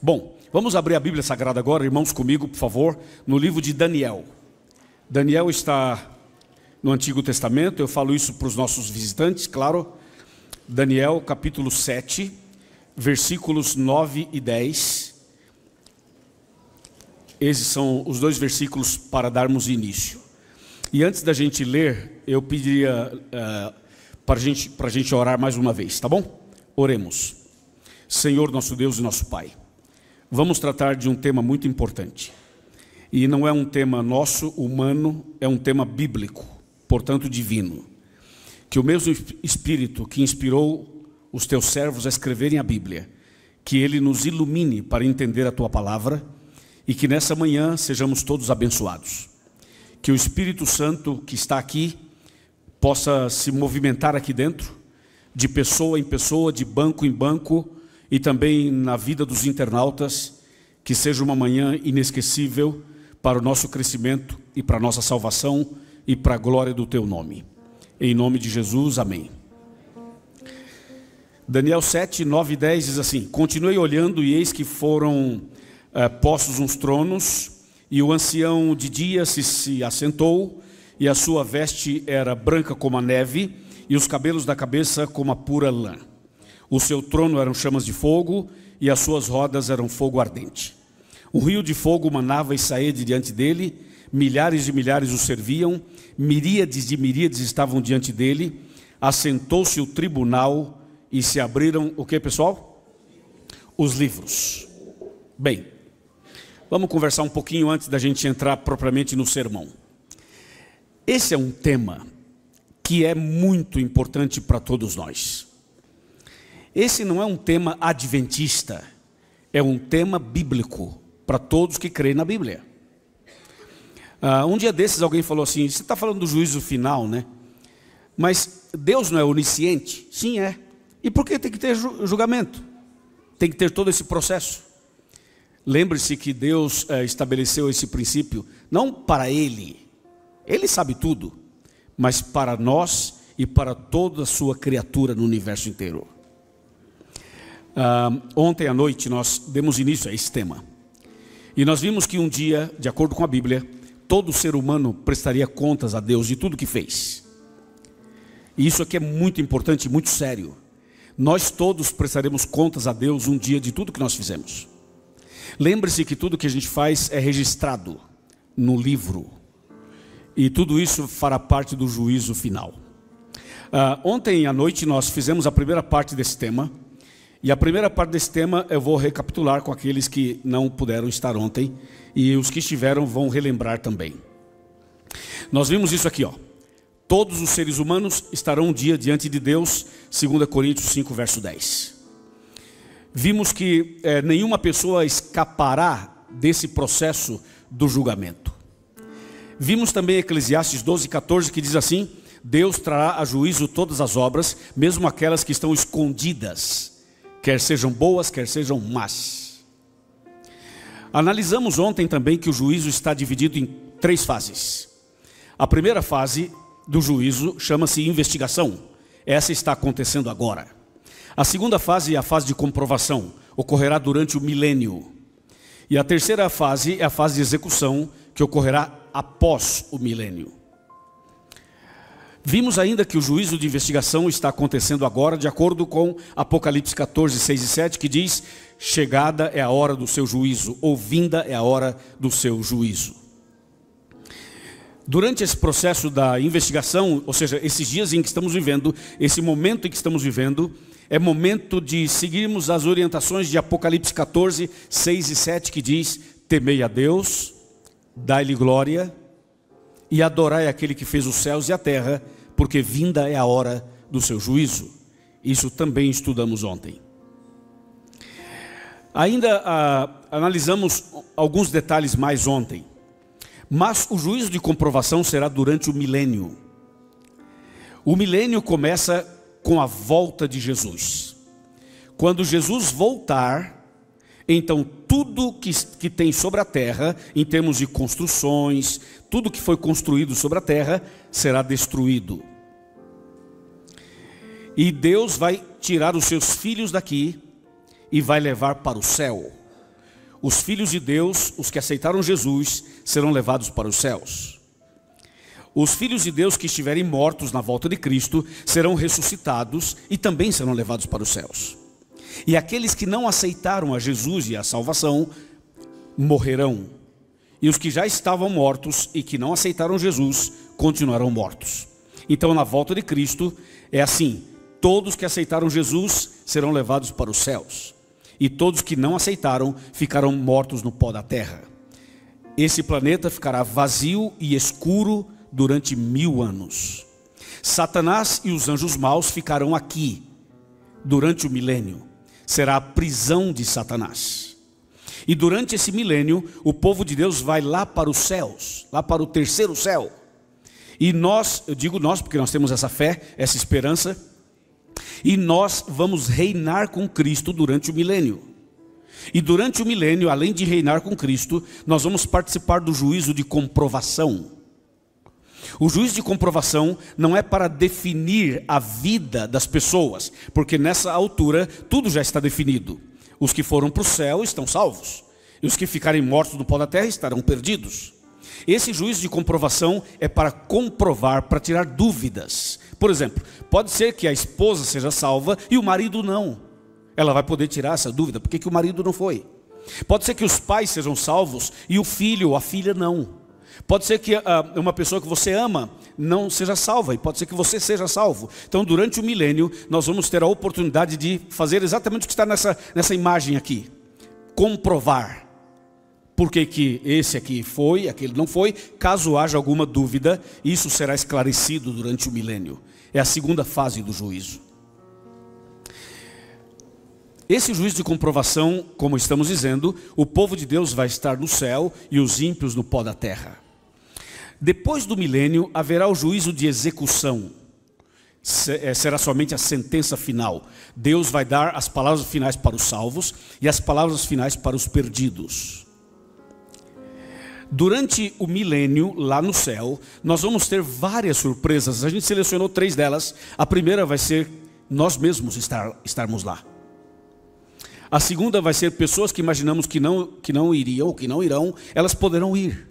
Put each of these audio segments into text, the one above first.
Bom, vamos abrir a Bíblia Sagrada agora, irmãos, comigo, por favor, no livro de Daniel. Daniel está no Antigo Testamento, eu falo isso para os nossos visitantes, claro. Daniel, capítulo 7, versículos 9 e 10. Esses são os dois versículos para darmos início. E antes da gente ler, eu pediria uh, eh, para gente, a gente orar mais uma vez, tá bom? Oremos. Senhor, nosso Deus e nosso Pai vamos tratar de um tema muito importante. E não é um tema nosso, humano, é um tema bíblico, portanto divino. Que o mesmo Espírito que inspirou os teus servos a escreverem a Bíblia, que ele nos ilumine para entender a tua palavra e que nessa manhã sejamos todos abençoados. Que o Espírito Santo que está aqui possa se movimentar aqui dentro, de pessoa em pessoa, de banco em banco e também na vida dos internautas, que seja uma manhã inesquecível para o nosso crescimento e para a nossa salvação e para a glória do teu nome. Em nome de Jesus, amém. Daniel 7, 9 e 10 diz assim: Continuei olhando, e eis que foram eh, postos uns tronos, e o ancião de dia se, se assentou, e a sua veste era branca como a neve, e os cabelos da cabeça como a pura lã. O seu trono eram chamas de fogo e as suas rodas eram fogo ardente. O rio de fogo manava e saía de diante dele, milhares e milhares o serviam, miríades de miríades estavam diante dele. Assentou-se o tribunal e se abriram o que, pessoal? Os livros. Bem, vamos conversar um pouquinho antes da gente entrar propriamente no sermão. Esse é um tema que é muito importante para todos nós. Esse não é um tema adventista, é um tema bíblico para todos que creem na Bíblia. Ah, um dia desses alguém falou assim: você está falando do juízo final, né? Mas Deus não é onisciente? Sim, é. E por que tem que ter julgamento? Tem que ter todo esse processo. Lembre-se que Deus é, estabeleceu esse princípio não para Ele, Ele sabe tudo, mas para nós e para toda a sua criatura no universo inteiro. Ah, ontem à noite nós demos início a esse tema. E nós vimos que um dia, de acordo com a Bíblia, todo ser humano prestaria contas a Deus de tudo que fez. E isso aqui é muito importante, muito sério. Nós todos prestaremos contas a Deus um dia de tudo que nós fizemos. Lembre-se que tudo que a gente faz é registrado no livro. E tudo isso fará parte do juízo final. ontem à noite nós fizemos a primeira parte desse tema e a primeira parte desse tema eu vou recapitular com aqueles que não puderam estar ontem e os que estiveram vão relembrar também. Nós vimos isso aqui, ó. Todos os seres humanos estarão um dia diante de Deus, 2 Coríntios 5, verso 10. Vimos que é, nenhuma pessoa escapará desse processo do julgamento. Vimos também Eclesiastes 12, 14, que diz assim: Deus trará a juízo todas as obras, mesmo aquelas que estão escondidas quer sejam boas, quer sejam más. Analisamos ontem também que o juízo está dividido em três fases. A primeira fase do juízo chama-se investigação. Essa está acontecendo agora. A segunda fase é a fase de comprovação, ocorrerá durante o milênio. E a terceira fase é a fase de execução, que ocorrerá após o milênio. Vimos ainda que o juízo de investigação está acontecendo agora, de acordo com Apocalipse 14, 6 e 7, que diz: Chegada é a hora do seu juízo, ou vinda é a hora do seu juízo. Durante esse processo da investigação, ou seja, esses dias em que estamos vivendo, esse momento em que estamos vivendo, é momento de seguirmos as orientações de Apocalipse 14, 6 e 7, que diz: Temei a Deus, dai-lhe glória e adorai aquele que fez os céus e a terra porque vinda é a hora do seu juízo. Isso também estudamos ontem. Ainda ah, analisamos alguns detalhes mais ontem. Mas o juízo de comprovação será durante o milênio. O milênio começa com a volta de Jesus. Quando Jesus voltar, então tudo que, que tem sobre a terra, em termos de construções, tudo que foi construído sobre a terra, será destruído. E Deus vai tirar os seus filhos daqui e vai levar para o céu. Os filhos de Deus, os que aceitaram Jesus, serão levados para os céus. Os filhos de Deus que estiverem mortos na volta de Cristo serão ressuscitados e também serão levados para os céus. E aqueles que não aceitaram a Jesus e a salvação morrerão. E os que já estavam mortos e que não aceitaram Jesus continuarão mortos. Então, na volta de Cristo, é assim: Todos que aceitaram Jesus serão levados para os céus, e todos que não aceitaram ficarão mortos no pó da terra. Esse planeta ficará vazio e escuro durante mil anos. Satanás e os anjos maus ficarão aqui durante o milênio. Será a prisão de Satanás. E durante esse milênio, o povo de Deus vai lá para os céus, lá para o terceiro céu. E nós, eu digo nós porque nós temos essa fé, essa esperança, e nós vamos reinar com Cristo durante o milênio. E durante o milênio, além de reinar com Cristo, nós vamos participar do juízo de comprovação. O juízo de comprovação não é para definir a vida das pessoas, porque nessa altura tudo já está definido. Os que foram para o céu estão salvos, e os que ficarem mortos no pó da terra estarão perdidos. Esse juízo de comprovação é para comprovar, para tirar dúvidas. Por exemplo, pode ser que a esposa seja salva e o marido não. Ela vai poder tirar essa dúvida, por que, que o marido não foi? Pode ser que os pais sejam salvos e o filho ou a filha não. Pode ser que uh, uma pessoa que você ama não seja salva, e pode ser que você seja salvo. Então, durante o milênio, nós vamos ter a oportunidade de fazer exatamente o que está nessa, nessa imagem aqui: comprovar por que, que esse aqui foi, aquele não foi. Caso haja alguma dúvida, isso será esclarecido durante o milênio. É a segunda fase do juízo. Esse juízo de comprovação, como estamos dizendo, o povo de Deus vai estar no céu e os ímpios no pó da terra. Depois do milênio haverá o juízo de execução. Eh, será somente a sentença final. Deus vai dar as palavras finais para os salvos e as palavras finais para os perdidos. Durante o milênio, lá no céu, nós vamos ter várias surpresas. A gente selecionou três delas. A primeira vai ser nós mesmos estar, estarmos lá. A segunda vai ser pessoas que imaginamos que não, que não iriam, que não irão, elas poderão ir.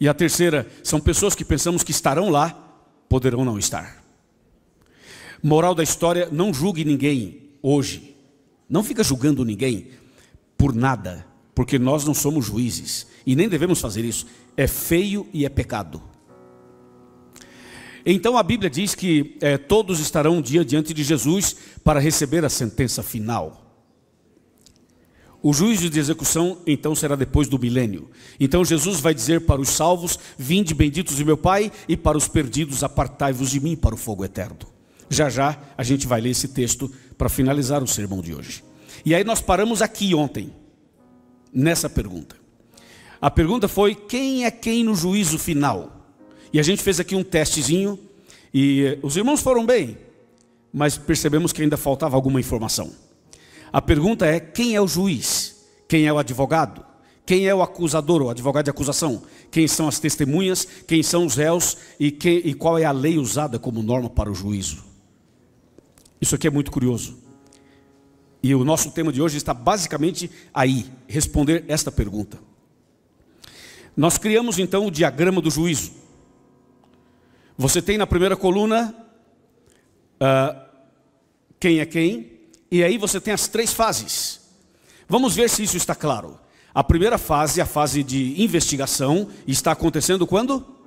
E a terceira são pessoas que pensamos que estarão lá, poderão não estar. Moral da história: não julgue ninguém hoje. Não fica julgando ninguém por nada porque nós não somos juízes e nem devemos fazer isso. É feio e é pecado. Então a Bíblia diz que é, todos estarão um dia diante de Jesus para receber a sentença final. O juízo de execução então será depois do milênio. Então Jesus vai dizer para os salvos: Vinde benditos de meu Pai, e para os perdidos, apartai-vos de mim para o fogo eterno. Já já a gente vai ler esse texto para finalizar o sermão de hoje. E aí nós paramos aqui ontem nessa pergunta. A pergunta foi: quem é quem no juízo final? E a gente fez aqui um testezinho e eh, os irmãos foram bem, mas percebemos que ainda faltava alguma informação. A pergunta é: quem é o juiz? Quem é o advogado? Quem é o acusador ou advogado de acusação? Quem são as testemunhas? Quem são os réus? E, que, e qual é a lei usada como norma para o juízo? Isso aqui é muito curioso. E o nosso tema de hoje está basicamente aí, responder esta pergunta. Nós criamos então o diagrama do juízo. Você tem na primeira coluna uh, quem é quem, e aí você tem as três fases. Vamos ver se isso está claro. A primeira fase, a fase de investigação, está acontecendo quando?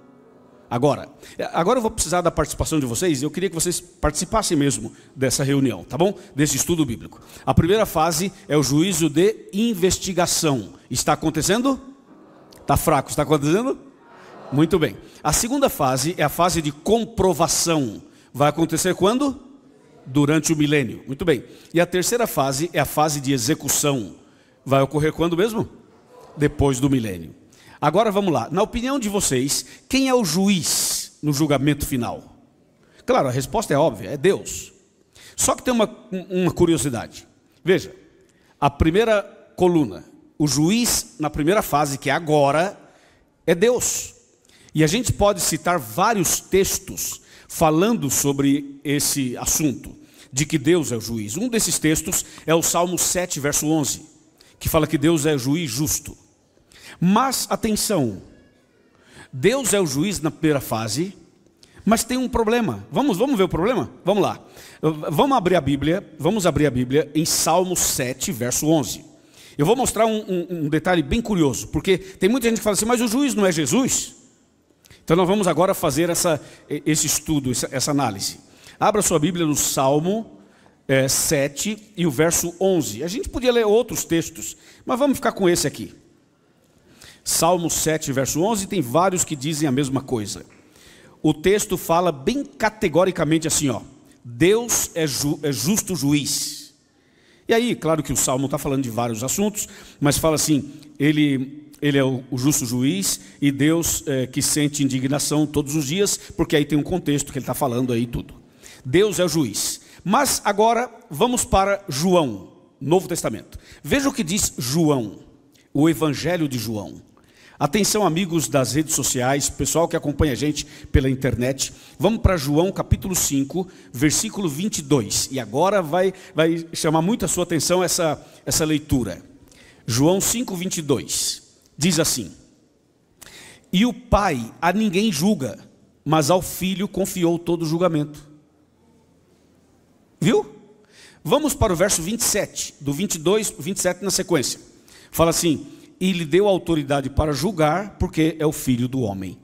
agora. Agora eu vou precisar da participação de vocês, eu queria que vocês participassem mesmo dessa reunião, tá bom? Desse estudo bíblico. A primeira fase é o juízo de investigação. Está acontecendo? Está fraco, está acontecendo? Muito bem. A segunda fase é a fase de comprovação. Vai acontecer quando? Durante o milênio. Muito bem. E a terceira fase é a fase de execução. Vai ocorrer quando mesmo? Depois do milênio. Agora vamos lá. Na opinião de vocês, quem é o juiz no julgamento final? Claro, a resposta é óbvia, é Deus. Só que tem uma, uma curiosidade. Veja, a primeira coluna, o juiz na primeira fase, que é agora, é Deus. E a gente pode citar vários textos falando sobre esse assunto, de que Deus é o juiz. Um desses textos é o Salmo 7, verso 11, que fala que Deus é juiz justo. Mas, atenção, Deus é o juiz na primeira fase, mas tem um problema. Vamos, vamos ver o problema? Vamos lá. Vamos abrir a Bíblia, vamos abrir a Bíblia em Salmo 7, verso 11. Eu vou mostrar um, um, um detalhe bem curioso, porque tem muita gente que fala assim, mas o juiz não é Jesus? Então nós vamos agora fazer essa, esse estudo, essa, essa análise. Abra sua Bíblia no Salmo é, eh, 7 e o verso 11. A gente podia ler outros textos, mas vamos ficar com esse aqui. Salmo 7, verso 11, tem vários que dizem a mesma coisa. O texto fala bem categoricamente assim, ó: Deus é, ju, é justo juiz. E aí, claro que o Salmo está falando de vários assuntos, mas fala assim: Ele, ele é o, o justo juiz e Deus é, que sente indignação todos os dias, porque aí tem um contexto que ele está falando aí tudo. Deus é o juiz. Mas agora vamos para João, Novo Testamento. Veja o que diz João, o Evangelho de João. Atenção, amigos das redes sociais, pessoal que acompanha a gente pela internet. Vamos para João capítulo 5, versículo 22. E agora vai, vai chamar muito a sua atenção essa, essa leitura. João 5, 22. Diz assim: E o Pai a ninguém julga, mas ao Filho confiou todo o julgamento. Viu? Vamos para o verso 27, do 22, 27 na sequência. Fala assim e lhe deu autoridade para julgar, porque é o filho do homem.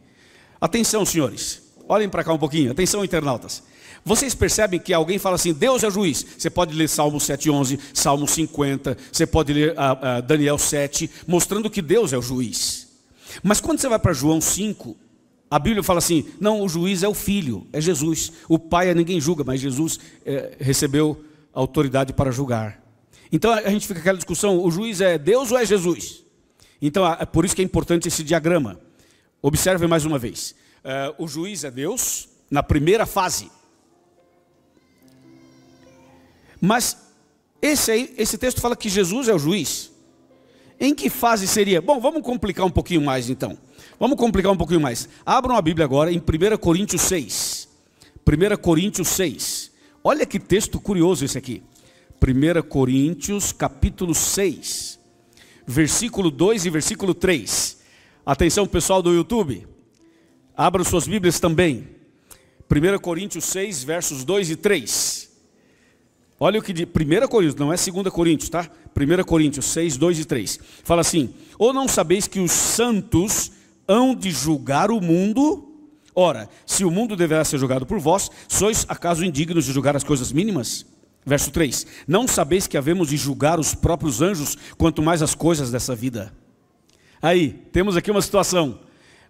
Atenção, senhores. Olhem para cá um pouquinho. Atenção, internautas. Vocês percebem que alguém fala assim: Deus é juiz. Você pode ler Salmo 7,11, Salmo 50, você pode ler uh, uh, Daniel 7, mostrando que Deus é o juiz. Mas quando você vai para João 5, a Bíblia fala assim: não, o juiz é o filho, é Jesus. O pai é ninguém julga, mas Jesus é, recebeu autoridade para julgar. Então a gente fica aquela discussão: o juiz é Deus ou é Jesus? Então, é por isso que é importante esse diagrama. Observe mais uma vez. É, o juiz é Deus na primeira fase. Mas esse, aí, esse texto fala que Jesus é o juiz. Em que fase seria? Bom, vamos complicar um pouquinho mais então. Vamos complicar um pouquinho mais. Abram a Bíblia agora em 1 Coríntios 6. 1 Coríntios 6. Olha que texto curioso esse aqui. 1 Coríntios capítulo 6 versículo 2 e versículo 3. Atenção, pessoal do YouTube. Abram suas Bíblias também. 1 Coríntios 6, versos 2 e 3. Olha o que diz. 1 Coríntios, não é 2 Coríntios, tá? 1 Coríntios 6, 2 e 3. Fala assim: Ou não sabeis que os santos hão de julgar o mundo? Ora, se o mundo deverá ser julgado por vós, sois acaso indignos de julgar as coisas mínimas? Verso 3: Não sabeis que havemos de julgar os próprios anjos, quanto mais as coisas dessa vida. Aí, temos aqui uma situação.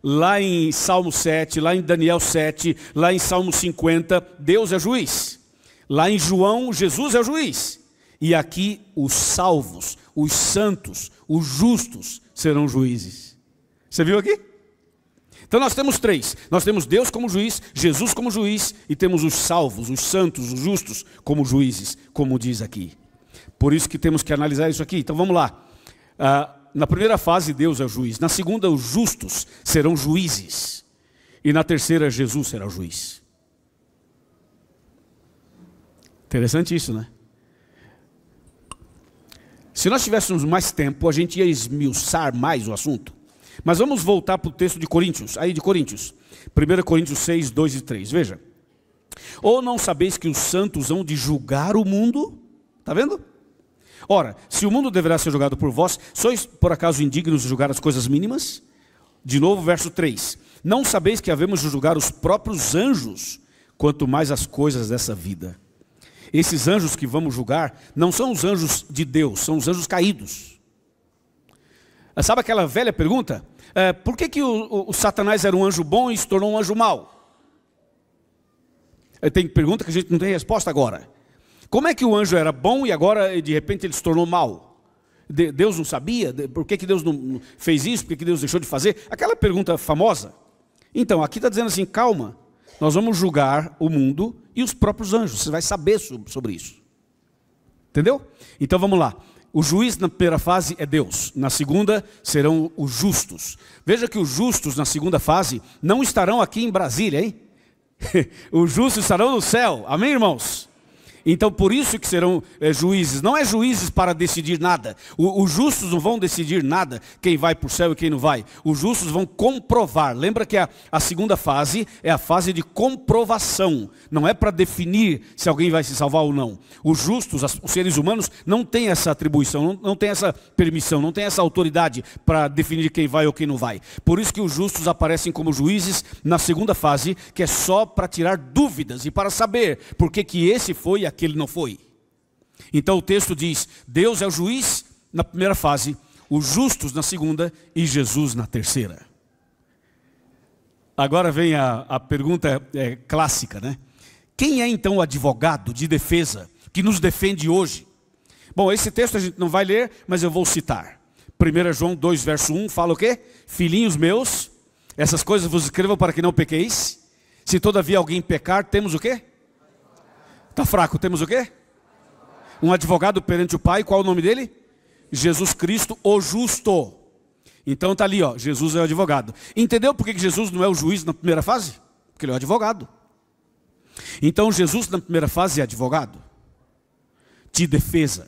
Lá em Salmo 7, lá em Daniel 7, lá em Salmo 50, Deus é juiz. Lá em João, Jesus é o juiz. E aqui os salvos, os santos, os justos serão juízes. Você viu aqui? Então nós temos três: nós temos Deus como juiz, Jesus como juiz e temos os salvos, os santos, os justos como juízes, como diz aqui. Por isso que temos que analisar isso aqui. Então vamos lá. Ah, na primeira fase, Deus é o juiz. Na segunda, os justos serão juízes. E na terceira, Jesus será o juiz. Interessante isso, né? Se nós tivéssemos mais tempo, a gente ia esmiuçar mais o assunto. Mas vamos voltar para o texto de Coríntios, aí de Coríntios. 1 Coríntios 6, 2 e 3. Veja. Ou não sabeis que os santos hão de julgar o mundo? Está vendo? Ora, se o mundo deverá ser julgado por vós, sois por acaso indignos de julgar as coisas mínimas? De novo, verso 3. Não sabeis que havemos de julgar os próprios anjos, quanto mais as coisas dessa vida. Esses anjos que vamos julgar não são os anjos de Deus, são os anjos caídos. Ah, sabe aquela velha pergunta? É, por que, que o, o, o, Satanás era um anjo bom e se tornou um anjo mau? É, tem pergunta que a gente não tem resposta agora. Como é que o anjo era bom e agora de repente ele se tornou mau? De, Deus não sabia? De, por que, que Deus não fez isso? Por que, que Deus deixou de fazer? Aquela pergunta famosa. Então, aqui está dizendo assim: calma, nós vamos julgar o mundo e os próprios anjos. Você vai saber sobre isso. Entendeu? Então vamos lá o juiz na primeira fase é Deus, na segunda serão os justos. Veja que os justos na segunda fase não estarão aqui em Brasília, hein? os justos estarão no céu, amém, irmãos? Então por isso que serão é, juízes. Não é juízes para decidir nada. O, os justos não vão decidir nada, quem vai para o céu e quem não vai. Os justos vão comprovar. Lembra que a, a segunda fase é a fase de comprovação. Não é para definir se alguém vai se salvar ou não. Os justos, as, os seres humanos, não têm essa atribuição, não, não têm essa permissão, não têm essa autoridade para definir quem vai ou quem não vai. Por isso que os justos aparecem como juízes na segunda fase, que é só para tirar dúvidas e para saber por que, que esse foi e que ele não foi. Então o texto diz: Deus é o juiz na primeira fase, os justos na segunda e Jesus na terceira. Agora vem a, a pergunta é, clássica, né? Quem é então o advogado de defesa que nos defende hoje? Bom, esse texto a gente não vai ler, mas eu vou citar. 1 João 2, verso 1 fala o quê? Filhinhos meus, essas coisas vos escrevo para que não pequeis. Se todavia alguém pecar, temos o quê? Está fraco, temos o quê? Um advogado perante o Pai, qual o nome dele? Jesus Cristo, o justo. Então está ali, ó, Jesus é o advogado. Entendeu por que Jesus não é o juiz na primeira fase? Porque ele é o advogado. Então Jesus na primeira fase é advogado. de defesa.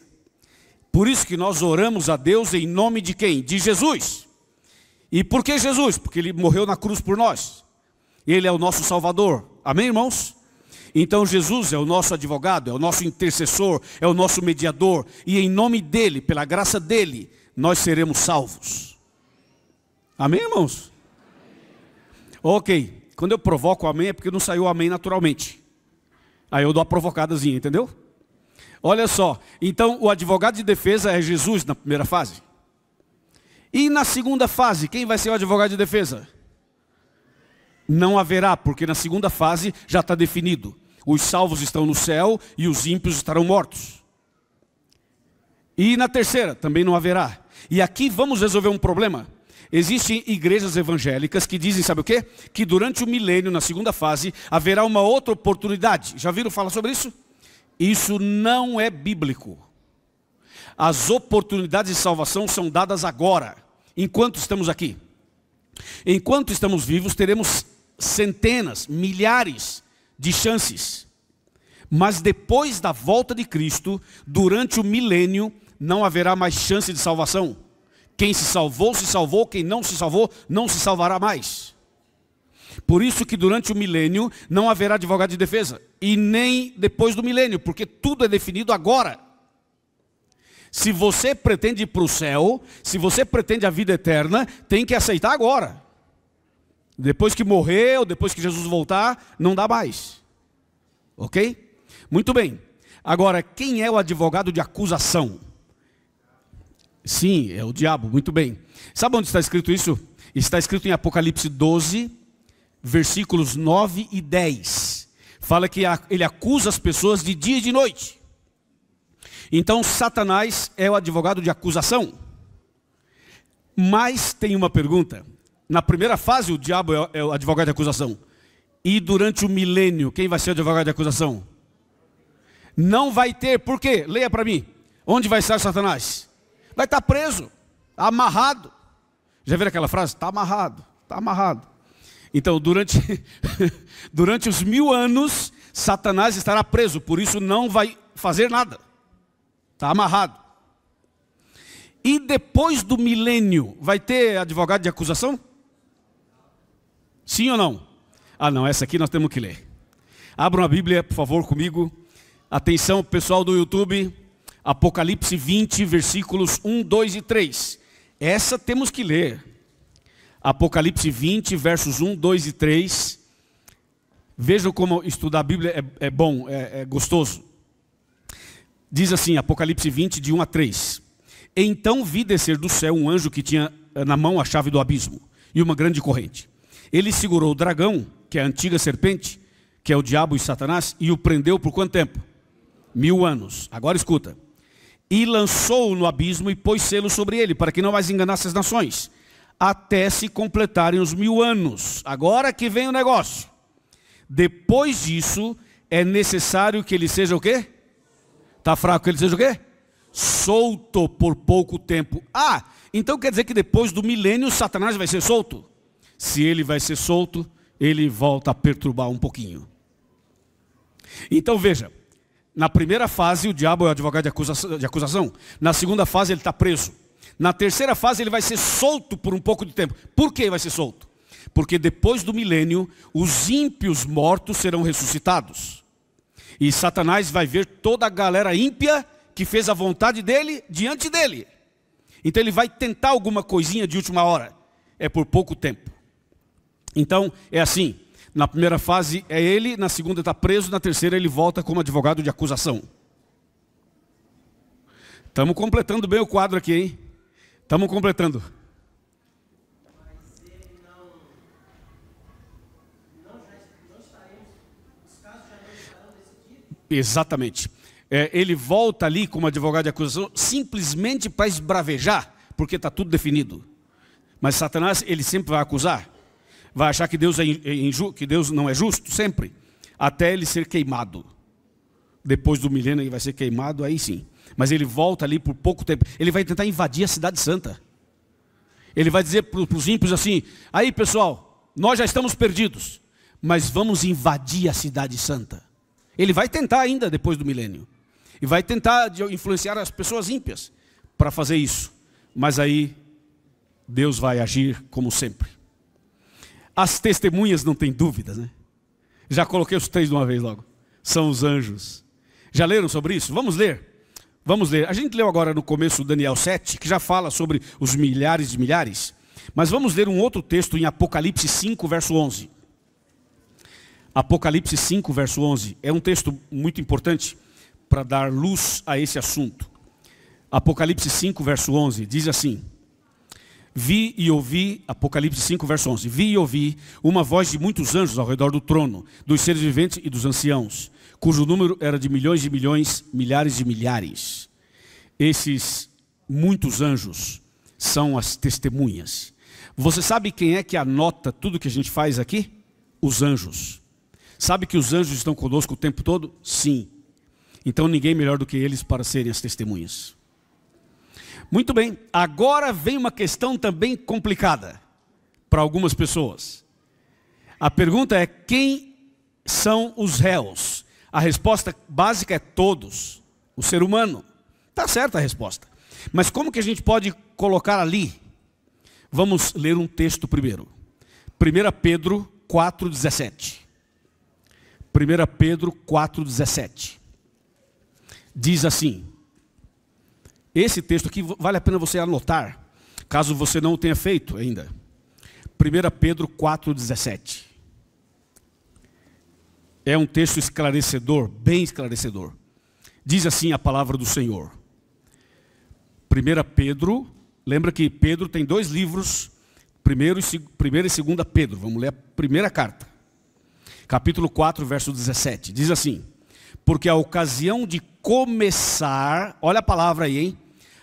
Por isso que nós oramos a Deus em nome de quem? De Jesus. E por que Jesus? Porque ele morreu na cruz por nós. Ele é o nosso Salvador. Amém, irmãos? Então Jesus é o nosso advogado, é o nosso intercessor, é o nosso mediador, e em nome dele, pela graça dele, nós seremos salvos. Amém, irmãos? Ok. Quando eu provoco amém é porque não saiu amém naturalmente. Aí eu dou a provocadazinha, entendeu? Olha só. Então, o advogado de defesa é Jesus na primeira fase. E na segunda fase, quem vai ser o advogado de defesa? não haverá, porque na segunda fase já está definido. Os salvos estão no céu e os ímpios estarão mortos. E na terceira também não haverá. E aqui vamos resolver um problema. Existem igrejas evangélicas que dizem, sabe o quê? Que durante o milênio, na segunda fase, haverá uma outra oportunidade. Já viram falar sobre isso? Isso não é bíblico. As oportunidades de salvação são dadas agora, enquanto estamos aqui. Enquanto estamos vivos, teremos centenas, milhares de chances. Mas depois da volta de Cristo, durante o milênio, não haverá mais chance de salvação. Quem se salvou, se salvou, quem não se salvou, não se salvará mais. Por isso que durante o milênio não haverá advogado de defesa, e nem depois do milênio, porque tudo é definido agora. Se você pretende ir para o céu, se você pretende a vida eterna, tem que aceitar agora. Depois que morreu, depois que Jesus voltar, não dá mais. Ok? Muito bem. Agora, quem é o advogado de acusação? Sim, é o diabo, muito bem. Sabe onde está escrito isso? Está escrito em Apocalipse 12, versículos 9 e 10. Fala que ele acusa as pessoas de dia e de noite. Então, Satanás é o advogado de acusação. Mas tem uma pergunta: na primeira fase, o diabo é, é o advogado de acusação. E durante o milênio, quem vai ser o advogado de acusação? Não vai ter, por quê? Leia para mim. Onde vai estar Satanás? Vai estar preso, amarrado. Já viram aquela frase? Está amarrado, está amarrado. Então, durante, durante os mil anos, Satanás estará preso, por isso não vai fazer nada. Está amarrado. E depois do milênio, vai ter advogado de acusação? Sim ou não? Ah, não, essa aqui nós temos que ler. Abra uma Bíblia, por favor, comigo. Atenção, pessoal do YouTube. Apocalipse 20, versículos 1, 2 e 3. Essa temos que ler. Apocalipse 20, versos 1, 2 e 3. Vejam como estudar a Bíblia é, é bom, é, é gostoso. Diz assim, Apocalipse 20, de 1 a 3. Então vi descer do céu um anjo que tinha eh, na mão a chave do abismo e uma grande corrente. Ele segurou o dragão, que é a antiga serpente, que é o diabo e Satanás, e o prendeu por quanto tempo? Mil anos. Agora escuta. E lançou-o no abismo e pôs selo sobre ele, para que não mais enganasse as nações, até se completarem os mil anos. Agora que vem o negócio. Depois disso, é necessário que ele seja o quê? Está fraco que ele seja o quê? Solto por pouco tempo. Ah, então quer dizer que depois do milênio Satanás vai ser solto? se ele vai ser solto, ele volta a perturbar um pouquinho. Então veja, na primeira fase o diabo é o advogado de acusação, na segunda fase ele está preso. Na terceira fase ele vai ser solto por um pouco de tempo. Por que vai ser solto? Porque depois do milênio, os ímpios mortos serão ressuscitados. E Satanás vai ver toda a galera ímpia que fez a vontade dele diante dele. Então ele vai tentar alguma coisinha de última hora. É por pouco tempo. Então, é assim: na primeira fase é ele, na segunda está preso, na terceira ele volta como advogado de acusação. Estamos completando bem o quadro aqui, hein? Estamos completando. Exatamente. É, ele volta ali como advogado de acusação simplesmente para esbravejar, porque está tudo definido. Mas Satanás, ele sempre vai acusar vai achar que Deus, é, é que Deus não é justo sempre, até ele ser queimado. Depois do milênio ele vai ser queimado, aí sim. Mas ele volta ali por pouco tempo. Ele vai tentar invadir a cidade santa. Ele vai dizer para os ímpios assim: aí pessoal, nós já estamos perdidos, mas vamos invadir a cidade santa. Ele vai tentar ainda depois do milênio. E vai tentar influenciar as pessoas ímpias para fazer isso. Mas aí Deus vai agir como sempre. As testemunhas não têm dúvidas, né? Já coloquei os três de uma vez logo. São os anjos. Já leram sobre isso? Vamos ler. Vamos ler. A gente leu agora no começo Daniel 7, que já fala sobre os milhares de milhares. Mas vamos ler um outro texto em Apocalipse 5, verso 11. Apocalipse 5, verso 11. É um texto muito importante para dar luz a esse assunto. Apocalipse 5, verso 11. Diz assim. Vi e ouvi, Apocalipse 5, verso 11. Vi e ouvi uma voz de muitos anjos ao redor do trono, dos seres viventes e dos anciãos, cujo número era de milhões e milhões, milhares e milhares. Esses muitos anjos são as testemunhas. Você sabe quem é que anota tudo que a gente faz aqui? Os anjos. Sabe que os anjos estão conosco o tempo todo? Sim. Então ninguém melhor do que eles para serem as testemunhas. Muito bem, agora vem uma questão também complicada para algumas pessoas. A pergunta é: quem são os réus? A resposta básica é todos, o ser humano. Está certa a resposta. Mas como que a gente pode colocar ali? Vamos ler um texto primeiro. 1 Pedro 4,17. 1 Pedro 4,17. Diz assim: esse texto aqui vale a pena você anotar, caso você não o tenha feito ainda. 1 Pedro 4,17. É um texto esclarecedor, bem esclarecedor. Diz assim a palavra do Senhor. 1 Pedro, lembra que Pedro tem dois livros, 1 e 2 Pedro, vamos ler a primeira carta. Capítulo 4, verso 17. Diz assim: porque a ocasião de começar, olha a palavra aí, hein?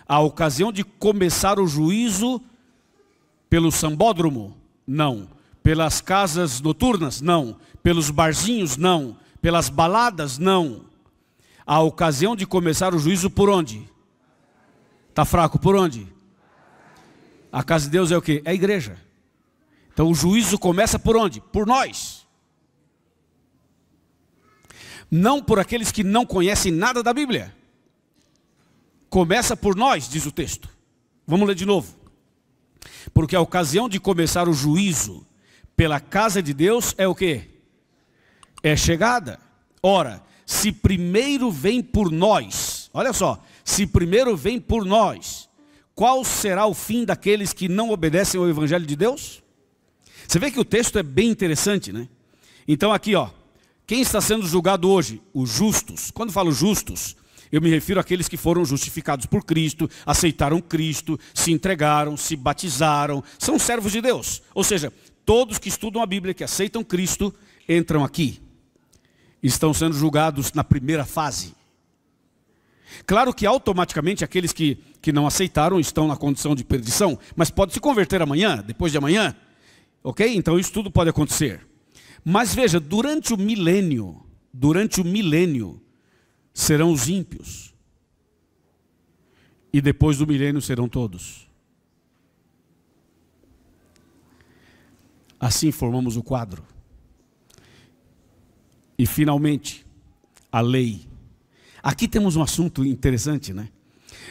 A ocasião de começar o juízo pelo sambódromo? Não. Pelas casas noturnas? Não. Pelos barzinhos? Não. Pelas baladas? Não. A ocasião de começar o juízo por onde? Está fraco por onde? A casa de Deus é o quê? É a igreja. Então o juízo começa por onde? Por nós não por aqueles que não conhecem nada da Bíblia. Começa por nós, diz o texto. Vamos ler de novo. Porque a ocasião de começar o juízo pela casa de Deus é o que? É chegada. Ora, se primeiro vem por nós, olha só, se primeiro vem por nós, qual será o fim daqueles que não obedecem ao Evangelho de Deus? Você vê que o texto é bem interessante, né? Então aqui, ó, quem está sendo julgado hoje? Os justos. Quando falo justos, eu me refiro àqueles que foram justificados por Cristo, aceitaram Cristo, se entregaram, se batizaram, são servos de Deus. Ou seja, todos que estudam a Bíblia, que aceitam Cristo, entram aqui. Estão sendo julgados na primeira fase. Claro que automaticamente aqueles que, que não aceitaram estão na condição de perdição, mas pode se converter amanhã, depois de amanhã. Ok? Então isso tudo pode acontecer. Mas veja, durante o milênio, durante o milênio, serão os ímpios. E depois do milênio serão todos. Assim formamos o quadro. E finalmente, a lei. Aqui temos um assunto interessante, né?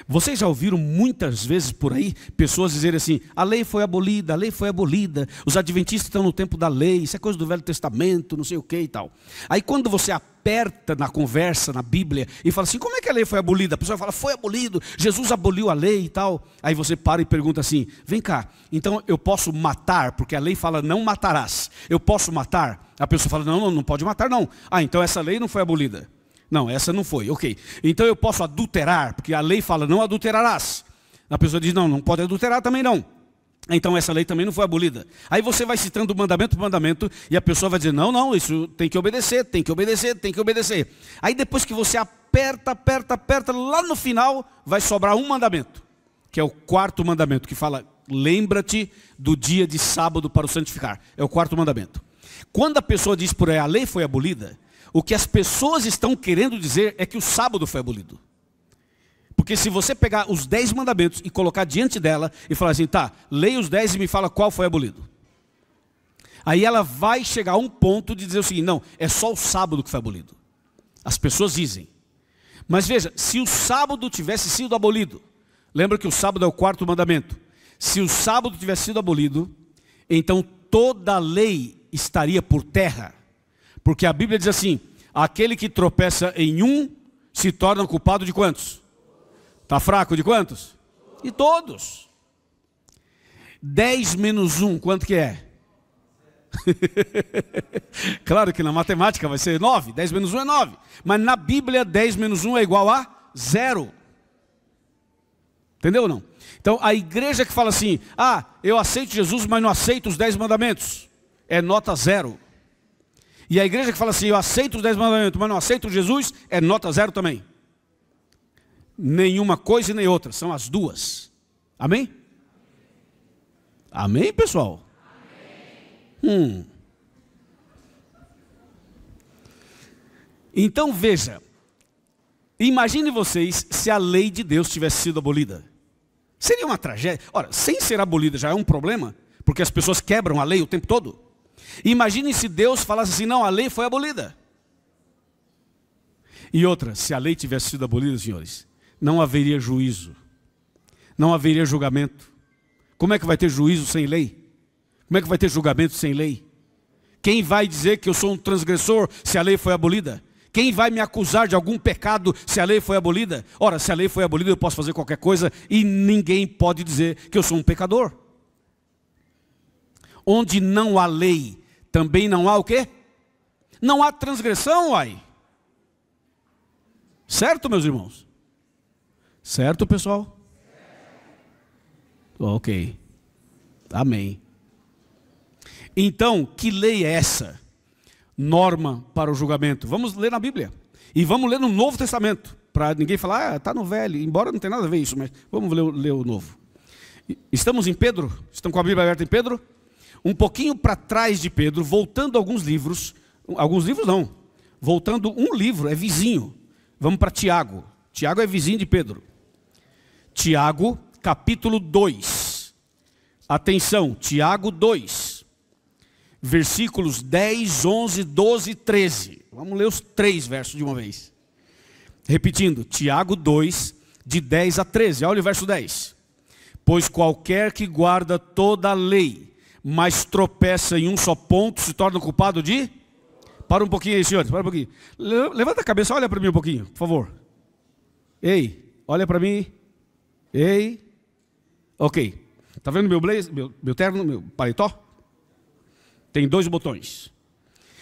Vocês já ouviram muitas vezes por aí pessoas dizerem assim: a lei foi abolida, a lei foi abolida, os adventistas estão no tempo da lei, isso é coisa do Velho Testamento, não sei o que e tal. Aí quando você aperta na conversa, na Bíblia, e fala assim: como é que a lei foi abolida? A pessoa fala: foi abolido, Jesus aboliu a lei e tal. Aí você para e pergunta assim: vem cá, então eu posso matar, porque a lei fala: não matarás, eu posso matar? A pessoa fala: não, não, não pode matar, não. Ah, então essa lei não foi abolida. Não, essa não foi. Ok. Então eu posso adulterar, porque a lei fala não adulterarás. A pessoa diz não, não pode adulterar também não. Então essa lei também não foi abolida. Aí você vai citando mandamento por mandamento e a pessoa vai dizer não, não, isso tem que obedecer, tem que obedecer, tem que obedecer. Aí depois que você aperta, aperta, aperta, lá no final vai sobrar um mandamento, que é o quarto mandamento que fala lembra-te do dia de sábado para o santificar. É o quarto mandamento. Quando a pessoa diz por aí a lei foi abolida, o que as pessoas estão querendo dizer é que o sábado foi abolido. Porque se você pegar os dez mandamentos e colocar diante dela e falar assim, tá, leia os dez e me fala qual foi abolido. Aí ela vai chegar a um ponto de dizer o seguinte, não, é só o sábado que foi abolido. As pessoas dizem. Mas veja, se o sábado tivesse sido abolido, lembra que o sábado é o quarto mandamento. Se o sábado tivesse sido abolido, então toda a lei estaria por terra. Porque a Bíblia diz assim: aquele que tropeça em um se torna culpado de quantos? Está fraco de quantos? De todos. 10 menos 1, quanto que é? claro que na matemática vai ser 9, 10 menos 1 é 9. Mas na Bíblia 10 menos 1 é igual a zero. Entendeu ou não? Então a igreja que fala assim, ah, eu aceito Jesus, mas não aceito os 10 mandamentos, é nota zero. E a igreja que fala assim, eu aceito os dez mandamentos, mas não aceito Jesus, é nota zero também. Nenhuma coisa e nem outra, são as duas. Amém? Amém, pessoal? Amém. Hum. Então veja, imagine vocês se a lei de Deus tivesse sido abolida. Seria uma tragédia. Ora, sem ser abolida já é um problema, porque as pessoas quebram a lei o tempo todo. Imagine se Deus falasse assim: não, a lei foi abolida. E outra, se a lei tivesse sido abolida, senhores, não haveria juízo, não haveria julgamento. Como é que vai ter juízo sem lei? Como é que vai ter julgamento sem lei? Quem vai dizer que eu sou um transgressor se a lei foi abolida? Quem vai me acusar de algum pecado se a lei foi abolida? Ora, se a lei foi abolida, eu posso fazer qualquer coisa e ninguém pode dizer que eu sou um pecador. Onde não há lei, também não há o quê? Não há transgressão, uai. Certo, meus irmãos? Certo, pessoal? Ok. Amém. Então, que lei é essa? Norma para o julgamento. Vamos ler na Bíblia. E vamos ler no Novo Testamento. Para ninguém falar, ah, está no velho. Embora não tenha nada a ver isso, mas vamos ler, ler o novo. Estamos em Pedro? Estão com a Bíblia aberta em Pedro? um pouquinho para trás de Pedro, voltando alguns livros, alguns livros não, voltando um livro, é vizinho. Vamos para Tiago. Tiago é vizinho de Pedro. Tiago, capítulo 2. Atenção, Tiago 2. Versículos 10, 11, 12 13. Vamos ler os três versos de uma vez. Repetindo, Tiago 2, de 10 a 13. Olha o verso 10. Pois qualquer que guarda toda a lei, mas tropeça em um só ponto, se torna culpado de? Para um pouquinho aí, senhores, para um pouquinho. Levanta a cabeça, olha para mim um pouquinho, por favor. Ei, olha para mim. Ei. Ok. Tá vendo meu blazer, meu, meu terno, meu paletó? Tem dois botões.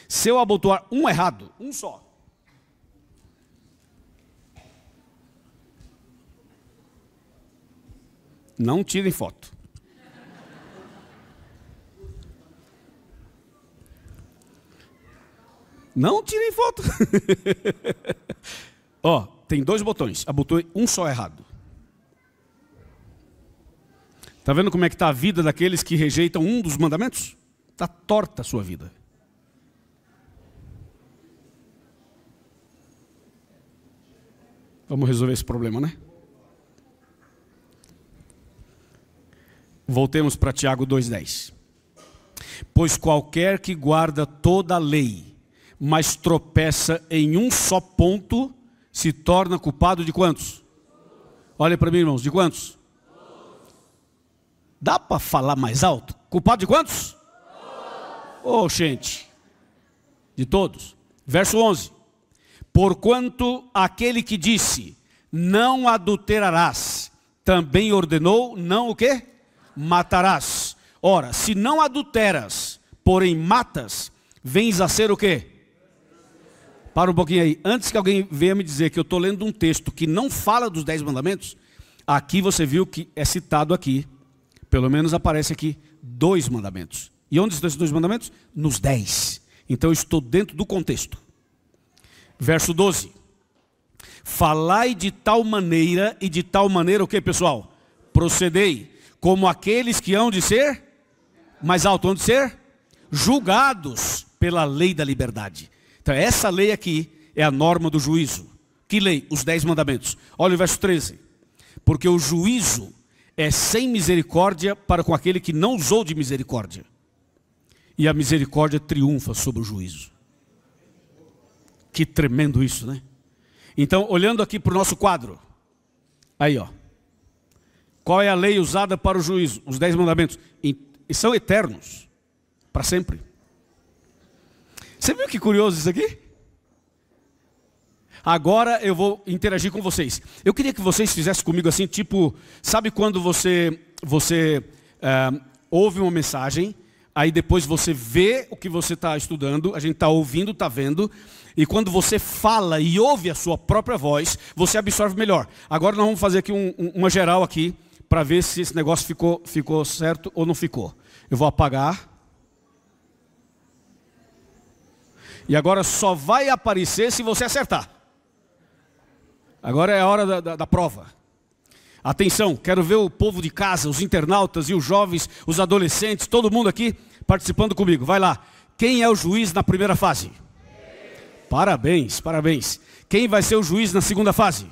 Se eu abotoar um errado, um só, Não tirem foto. Não tirem foto. Ó, tem dois botões. Abotoei um só errado. Tá vendo como é que está a vida daqueles que rejeitam um dos mandamentos? Está torta a sua vida. Vamos resolver esse problema, né? Voltemos para Tiago 2,10. Pois qualquer que guarda toda a lei, mas tropeça em um só ponto, se torna culpado de quantos? Olha para mim, irmãos, de quantos? Dá para falar mais alto? Culpado de quantos? Oh, gente, de todos. Verso 11: Porquanto aquele que disse, não adulterarás, também ordenou, não o quê? Matarás. Ora, se não adulteras, porém matas, vens a ser o quê? Para um pouquinho aí. Antes que alguém venha me dizer que eu estou lendo um texto que não fala dos dez mandamentos, aqui você viu que é citado aqui, pelo menos aparece aqui, dois mandamentos. E onde estão esses dois mandamentos? Nos dez. Então eu estou dentro do contexto. Verso 12. Falai de tal maneira e de tal maneira o que, pessoal? Procedei como aqueles que hão de ser mais alto, hão de ser julgados pela lei da liberdade. Então, essa lei aqui é a norma do juízo. Que lei? Os dez mandamentos. Olha o verso 13. Porque o juízo é sem misericórdia para com aquele que não usou de misericórdia. E a misericórdia triunfa sobre o juízo. Que tremendo isso, né? Então, olhando aqui para o nosso quadro, aí ó. Qual é a lei usada para o juízo? Os dez mandamentos. E são eternos, para sempre. Você viu que curioso isso aqui? Agora eu vou interagir com vocês. Eu queria que vocês fizessem comigo assim, tipo, sabe quando você você é, ouve uma mensagem, aí depois você vê o que você está estudando, a gente está ouvindo, está vendo, e quando você fala e ouve a sua própria voz, você absorve melhor. Agora nós vamos fazer aqui um, uma geral aqui para ver se esse negócio ficou ficou certo ou não ficou. Eu vou apagar. E agora só vai aparecer se você acertar. Agora é a hora da, da, da prova. Atenção, quero ver o povo de casa, os internautas e os jovens, os adolescentes, todo mundo aqui participando comigo. Vai lá. Quem é o juiz na primeira fase? Parabéns, parabéns. Quem vai ser o juiz na segunda fase?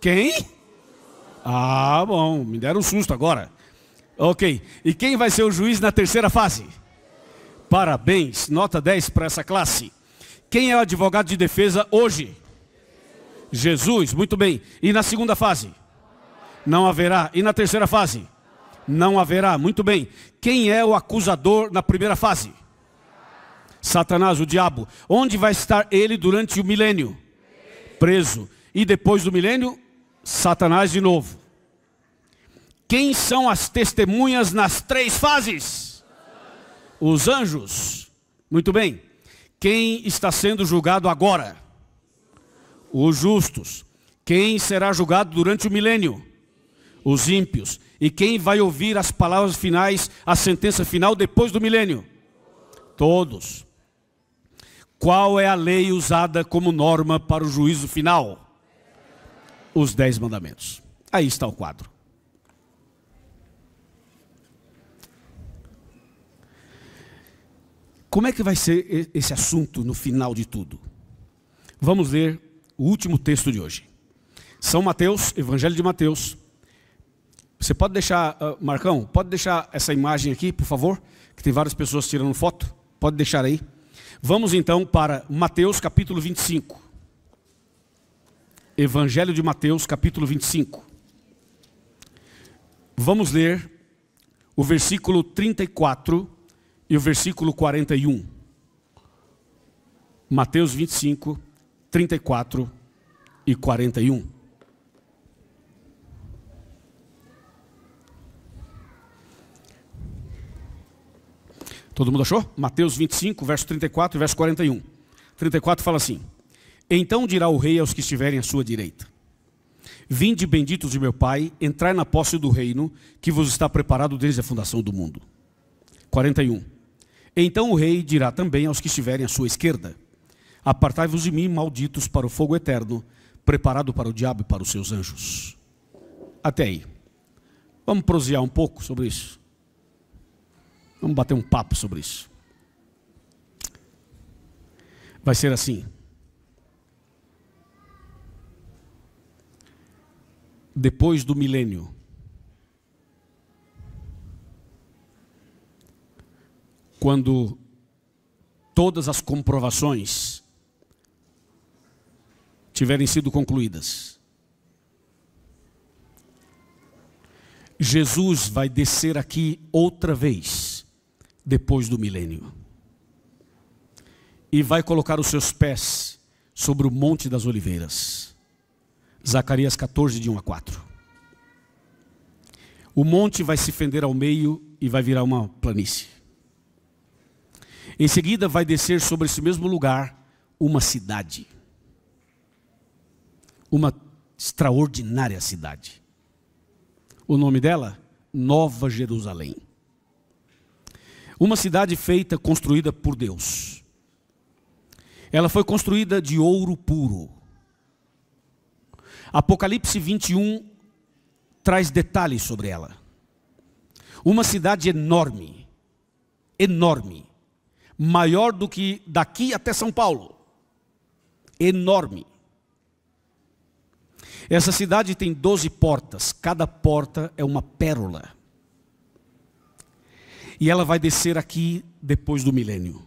Quem? Ah, bom, me deram um susto agora. Ok. E quem vai ser o juiz na terceira fase? Parabéns, nota 10 para essa classe. Quem é o advogado de defesa hoje? Jesus, muito bem. E na segunda fase? Não haverá. E na terceira fase? Não haverá, muito bem. Quem é o acusador na primeira fase? Satanás, o diabo. Onde vai estar ele durante o milênio? Preso. E depois do milênio, Satanás de novo. Quem são as testemunhas nas três fases? Os anjos. Muito bem. Quem está sendo julgado agora? Os justos. Quem será julgado durante o milênio? Os ímpios. E quem vai ouvir as palavras finais, a sentença final depois do milênio? Todos. Qual é a lei usada como norma para o juízo final? Os dez mandamentos. Aí está o quadro. Como é que vai ser esse assunto no final de tudo? Vamos ler o último texto de hoje. São Mateus, Evangelho de Mateus. Você pode deixar, ah, Marcão, pode deixar essa imagem aqui, por favor, que tem várias pessoas tirando foto. Pode deixar aí. Vamos então para Mateus capítulo 25. Evangelho de Mateus capítulo 25. Vamos ler o versículo 34 e o versículo 41. Mateus 25, 34 e 41. Todo mundo achou? Mateus 25, verso 34 e verso 41. 34 fala assim: Então dirá o rei aos que estiverem à sua direita: Vinde benditos de meu Pai, entrai na posse do reino que vos está preparado desde a fundação do mundo. 41 então o rei dirá também aos que estiverem à sua esquerda: Apartai-vos de mim, malditos, para o fogo eterno, preparado para o diabo e para os seus anjos. Até aí. Vamos prosear um pouco sobre isso. Vamos bater um papo sobre isso. Vai ser assim. Depois do milênio, quando todas as comprovações tiverem sido concluídas, Jesus vai descer aqui outra vez, depois do milênio, e vai colocar os seus pés sobre o Monte das Oliveiras. Zacarias 14, de 1 a 4. O monte vai se fender ao meio e vai virar uma planície. Em seguida, vai descer sobre esse mesmo lugar uma cidade. Uma extraordinária cidade. O nome dela? Nova Jerusalém. Uma cidade feita, construída por Deus. Ela foi construída de ouro puro. Apocalipse 21 traz detalhes sobre ela. Uma cidade enorme, enorme, maior do que daqui até São Paulo. Enorme. Essa cidade tem 12 portas, cada porta é uma pérola. E ela vai descer aqui depois do milênio.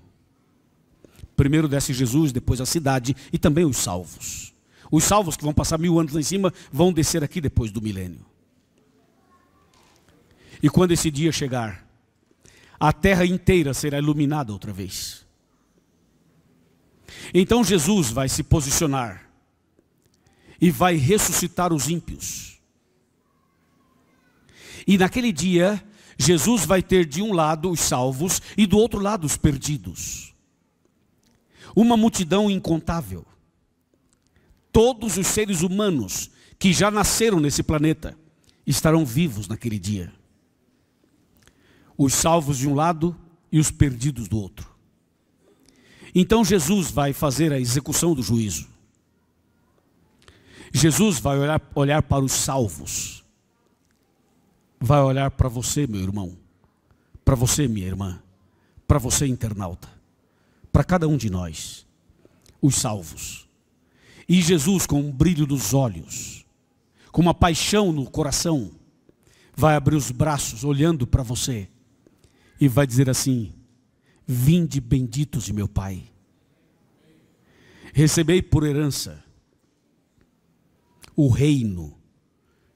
Primeiro desce Jesus, depois a cidade e também os salvos. Os salvos que vão passar mil anos lá em cima vão descer aqui depois do milênio. E quando esse dia chegar, a terra inteira será iluminada outra vez. Então Jesus vai se posicionar e vai ressuscitar os ímpios. E naquele dia, Jesus vai ter de um lado os salvos e do outro lado os perdidos. Uma multidão incontável. Todos os seres humanos que já nasceram nesse planeta estarão vivos naquele dia os salvos de um lado e os perdidos do outro. Então Jesus vai fazer a execução do juízo. Jesus vai olhar, olhar para os salvos. Vai olhar para você, meu irmão. Para você, minha irmã. Para você, internauta. Para cada um de nós. Os salvos. E Jesus, com um brilho dos olhos, com uma paixão no coração, vai abrir os braços olhando para você e vai dizer assim: Vinde benditos de meu Pai, recebei por herança o reino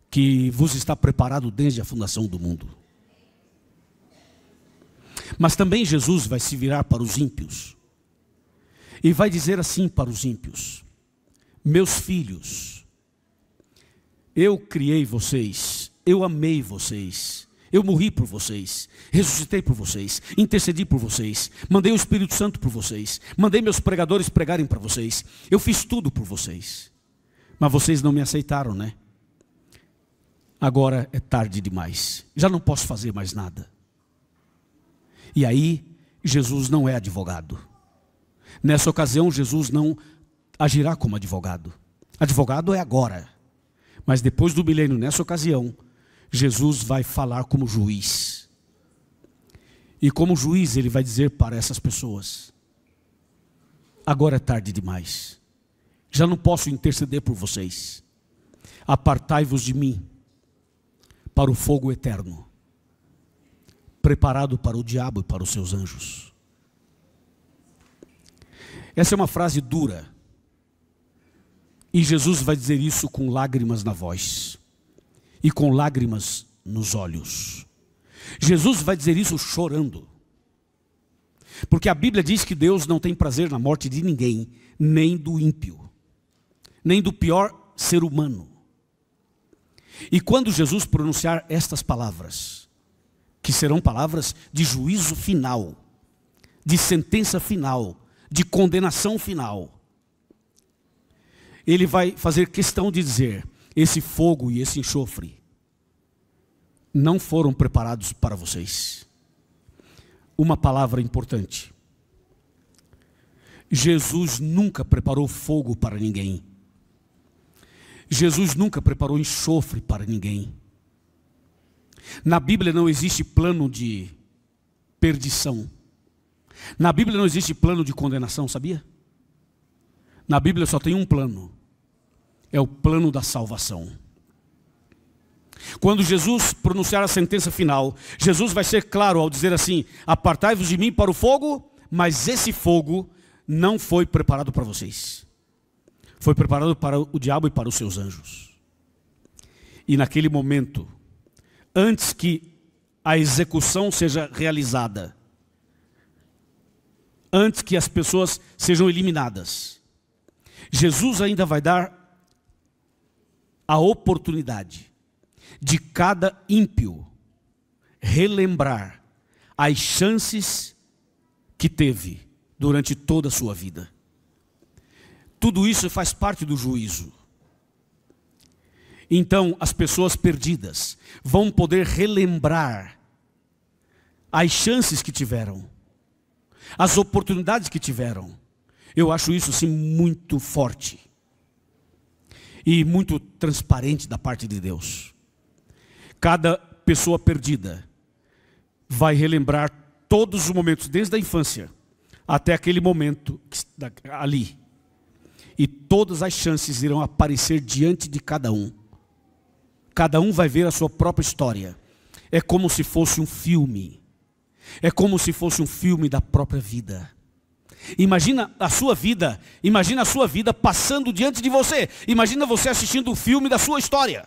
que vos está preparado desde a fundação do mundo. Mas também Jesus vai se virar para os ímpios e vai dizer assim para os ímpios: Meus filhos, eu criei vocês, eu amei vocês eu morri por vocês, ressuscitei por vocês, intercedi por vocês, mandei o Espírito Santo por vocês, mandei meus pregadores pregarem para vocês. Eu fiz tudo por vocês. Mas vocês não me aceitaram, né? Agora é tarde demais. Já não posso fazer mais nada. E aí, Jesus não é advogado. Nessa ocasião, Jesus não agirá como advogado. Advogado é agora. Mas depois do milênio, nessa ocasião, Jesus vai falar como juiz. E como juiz, ele vai dizer para essas pessoas: agora é tarde demais, já não posso interceder por vocês, apartai-vos de mim para o fogo eterno, preparado para o diabo e para os seus anjos. Essa é uma frase dura, e Jesus vai dizer isso com lágrimas na voz e com lágrimas nos olhos. Jesus vai dizer isso chorando. Porque a Bíblia diz que Deus não tem prazer na morte de ninguém, nem do ímpio, nem do pior ser humano. E quando Jesus pronunciar estas palavras, que serão palavras de juízo final, de sentença final, de condenação final, ele vai fazer questão de dizer: esse fogo e esse enxofre não foram preparados para vocês. Uma palavra importante. Jesus nunca preparou fogo para ninguém. Jesus nunca preparou enxofre para ninguém. Na Bíblia não existe plano de perdição. Na Bíblia não existe plano de condenação, sabia? Na Bíblia só tem um plano: é o plano da salvação. Quando Jesus pronunciar a sentença final, Jesus vai ser claro ao dizer assim: Apartai-vos de mim para o fogo, mas esse fogo não foi preparado para vocês. Foi preparado para o diabo e para os seus anjos. E naquele momento, antes que a execução seja realizada, antes que as pessoas sejam eliminadas, Jesus ainda vai dar a oportunidade de cada ímpio relembrar as chances que teve durante toda a sua vida. Tudo isso faz parte do juízo. Então, as pessoas perdidas vão poder relembrar as chances que tiveram, as oportunidades que tiveram. Eu acho isso sim muito forte e muito transparente da parte de Deus. Cada pessoa perdida vai relembrar todos os momentos, desde a infância até aquele momento ali. E todas as chances irão aparecer diante de cada um. Cada um vai ver a sua própria história. É como se fosse um filme. É como se fosse um filme da própria vida. Imagina a sua vida, imagina a sua vida passando diante de você. Imagina você assistindo o filme da sua história.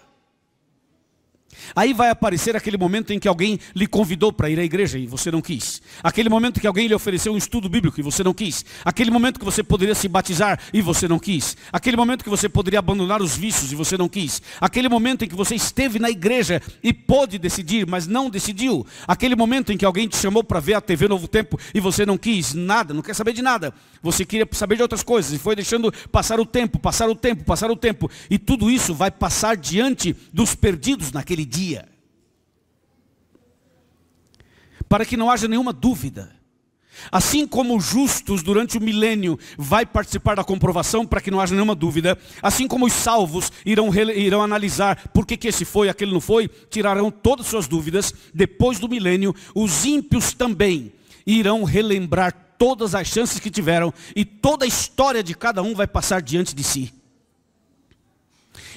Aí vai aparecer aquele momento em que alguém lhe convidou para ir à igreja e você não quis. Aquele momento que alguém lhe ofereceu um estudo bíblico e você não quis. Aquele momento que você poderia se batizar e você não quis. Aquele momento que você poderia abandonar os vícios e você não quis. Aquele momento em que você esteve na igreja e pôde decidir, mas não decidiu. Aquele momento em que alguém te chamou para ver a TV Novo Tempo e você não quis nada, não quer saber de nada. Você queria saber de outras coisas e foi deixando passar o tempo, passar o tempo, passar o tempo. E tudo isso vai passar diante dos perdidos naquele dia. Para que não haja nenhuma dúvida. Assim como os justos durante o milênio vai participar da comprovação para que não haja nenhuma dúvida, assim como os salvos irão, irão analisar por que, que esse foi, aquele não foi, tirarão todas as suas dúvidas, depois do milênio, os ímpios também irão relembrar todas as chances que tiveram e toda a história de cada um vai passar diante de si.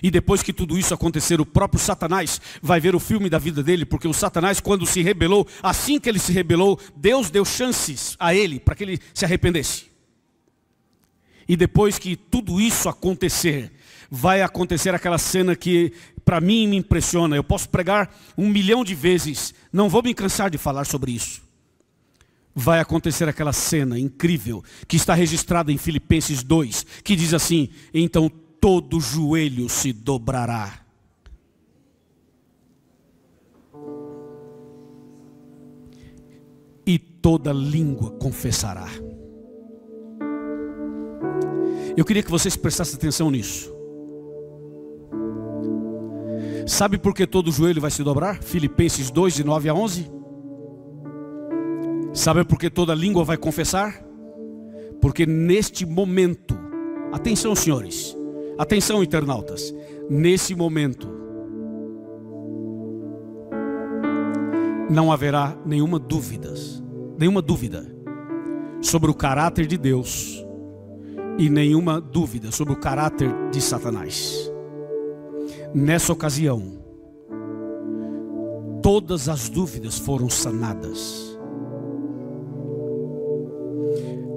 E depois que tudo isso acontecer, o próprio Satanás vai ver o filme da vida dele, porque o Satanás, quando se rebelou, assim que ele se rebelou, Deus deu chances a ele para que ele se arrependesse. E depois que tudo isso acontecer, vai acontecer aquela cena que para mim me impressiona. Eu posso pregar um milhão de vezes, não vou me cansar de falar sobre isso. Vai acontecer aquela cena incrível que está registrada em Filipenses 2, que diz assim: Então todo joelho se dobrará. E toda língua confessará. Eu queria que vocês prestassem atenção nisso. Sabe por que todo joelho vai se dobrar? Filipenses 2, de 9 a 11. Sabe por que toda língua vai confessar? Porque neste momento, atenção, senhores, Atenção, internautas, nesse momento não haverá nenhuma dúvida, nenhuma dúvida sobre o caráter de Deus e nenhuma dúvida sobre o caráter de Satanás. Nessa ocasião, todas as dúvidas foram sanadas.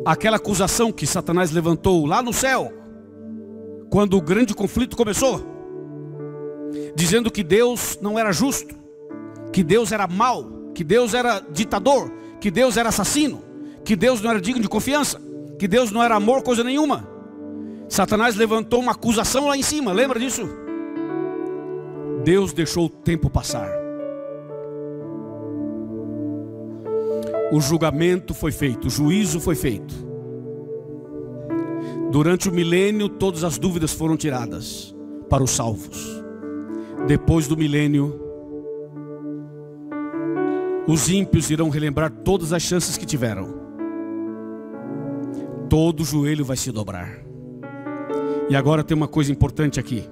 Aquela acusação que Satanás levantou lá no céu, quando o grande conflito começou, dizendo que Deus não era justo, que Deus era mau, que Deus era ditador, que Deus era assassino, que Deus não era digno de confiança, que Deus não era amor, coisa nenhuma. Satanás levantou uma acusação lá em cima, lembra disso? Deus deixou o tempo passar. O julgamento foi feito, o juízo foi feito. Durante o milênio, todas as dúvidas foram tiradas para os salvos. Depois do milênio, os ímpios irão relembrar todas as chances que tiveram. Todo joelho vai se dobrar. E agora tem uma coisa importante aqui.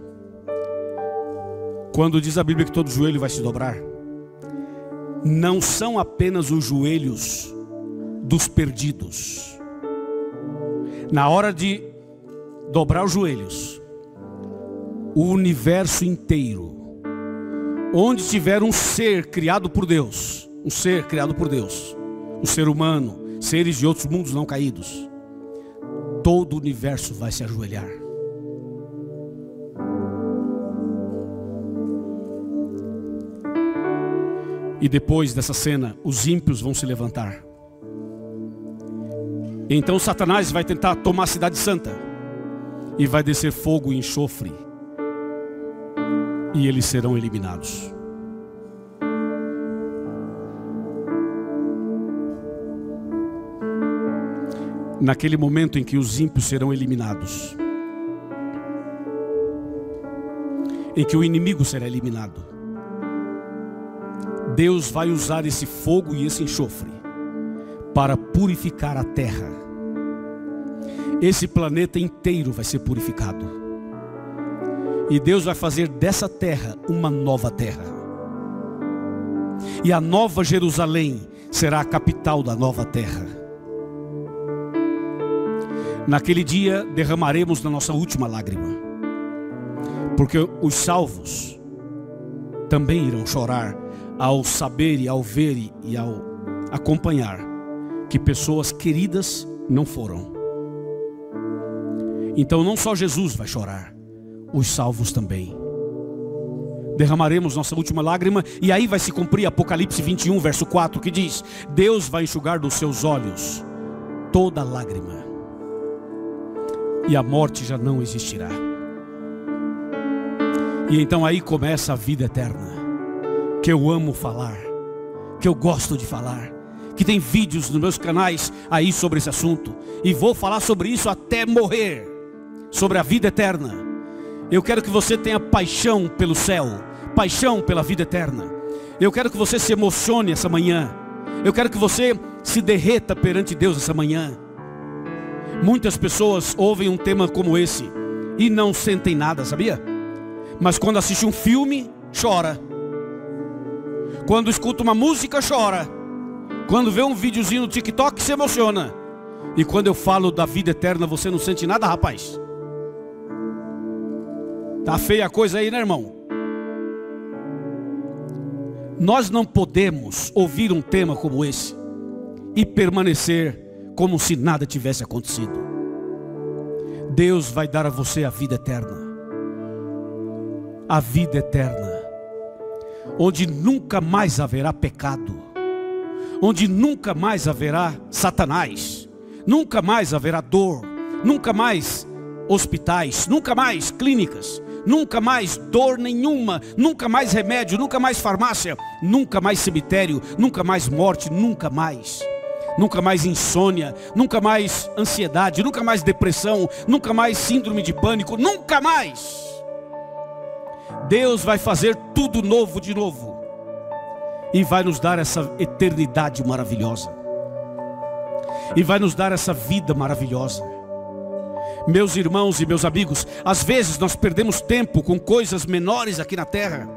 Quando diz a Bíblia que todo joelho vai se dobrar, não são apenas os joelhos dos perdidos. Na hora de dobrar os joelhos, o universo inteiro, onde tiver um ser criado por Deus, um ser criado por Deus, um ser humano, seres de outros mundos não caídos, todo o universo vai se ajoelhar. E depois dessa cena, os ímpios vão se levantar. Então Satanás vai tentar tomar a cidade santa e vai descer fogo e enxofre, e eles serão eliminados. Naquele momento em que os ímpios serão eliminados, em que o inimigo será eliminado, Deus vai usar esse fogo e esse enxofre para purificar a terra esse planeta inteiro vai ser purificado. E Deus vai fazer dessa terra uma nova terra. E a nova Jerusalém será a capital da nova terra. Naquele dia derramaremos na nossa última lágrima, porque os salvos também irão chorar ao saber e ao ver e ao acompanhar que pessoas queridas não foram. Então não só Jesus vai chorar, os salvos também. Derramaremos nossa última lágrima e aí vai se cumprir Apocalipse 21, verso 4, que diz: Deus vai enxugar dos seus olhos toda lágrima. E a morte já não existirá. E então aí começa a vida eterna, que eu amo falar, que eu gosto de falar, que tem vídeos nos meus canais aí sobre esse assunto, e vou falar sobre isso até morrer sobre a vida eterna. Eu quero que você tenha paixão pelo céu, paixão pela vida eterna. Eu quero que você se emocione essa manhã. Eu quero que você se derreta perante Deus essa manhã. Muitas pessoas ouvem um tema como esse e não sentem nada, sabia? Mas quando assiste um filme, chora. Quando escuta uma música, chora. Quando vê um videozinho no TikTok, se emociona. E quando eu falo da vida eterna, você não sente nada, rapaz. Tá feia a coisa aí, né, irmão? Nós não podemos ouvir um tema como esse e permanecer como se nada tivesse acontecido. Deus vai dar a você a vida eterna. A vida eterna, onde nunca mais haverá pecado, onde nunca mais haverá Satanás, nunca mais haverá dor, nunca mais hospitais, nunca mais clínicas, nunca mais dor nenhuma, nunca mais remédio, nunca mais farmácia, nunca mais cemitério, nunca mais morte, nunca mais. Nunca mais insônia, nunca mais ansiedade, nunca mais depressão, nunca mais síndrome de pânico, nunca mais. Deus vai fazer tudo novo de novo e vai nos dar essa eternidade maravilhosa. E vai nos dar essa vida maravilhosa. Meus irmãos e meus amigos, às vezes nós perdemos tempo com coisas menores aqui na terra,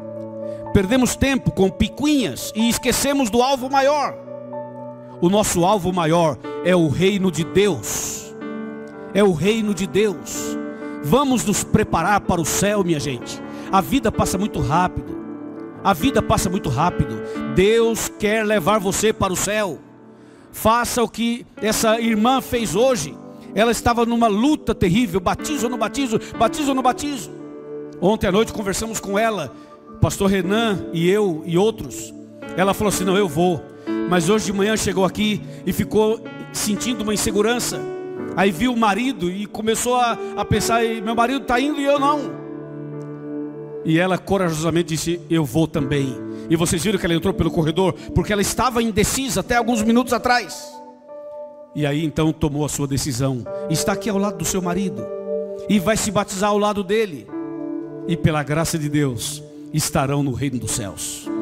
perdemos tempo com picuinhas e esquecemos do alvo maior. O nosso alvo maior é o reino de Deus, é o reino de Deus. Vamos nos preparar para o céu, minha gente. A vida passa muito rápido, a vida passa muito rápido. Deus quer levar você para o céu. Faça o que essa irmã fez hoje ela estava numa luta terrível, batizo ou não batizo, batizo ou não batizo. Ontem à noite conversamos com ela, pastor Renan e eu e outros. Ela falou assim: "Não, eu vou". Mas hoje de manhã chegou aqui e ficou sentindo uma insegurança. Aí viu o marido e começou a, a pensar: meu marido está indo e eu não. E ela corajosamente disse: Eu vou também. E vocês viram que ela entrou pelo corredor, porque ela estava indecisa até alguns minutos atrás. E aí então tomou a sua decisão. Está aqui ao lado do seu marido. E vai se batizar ao lado dele. E pela graça de Deus, estarão no reino dos céus.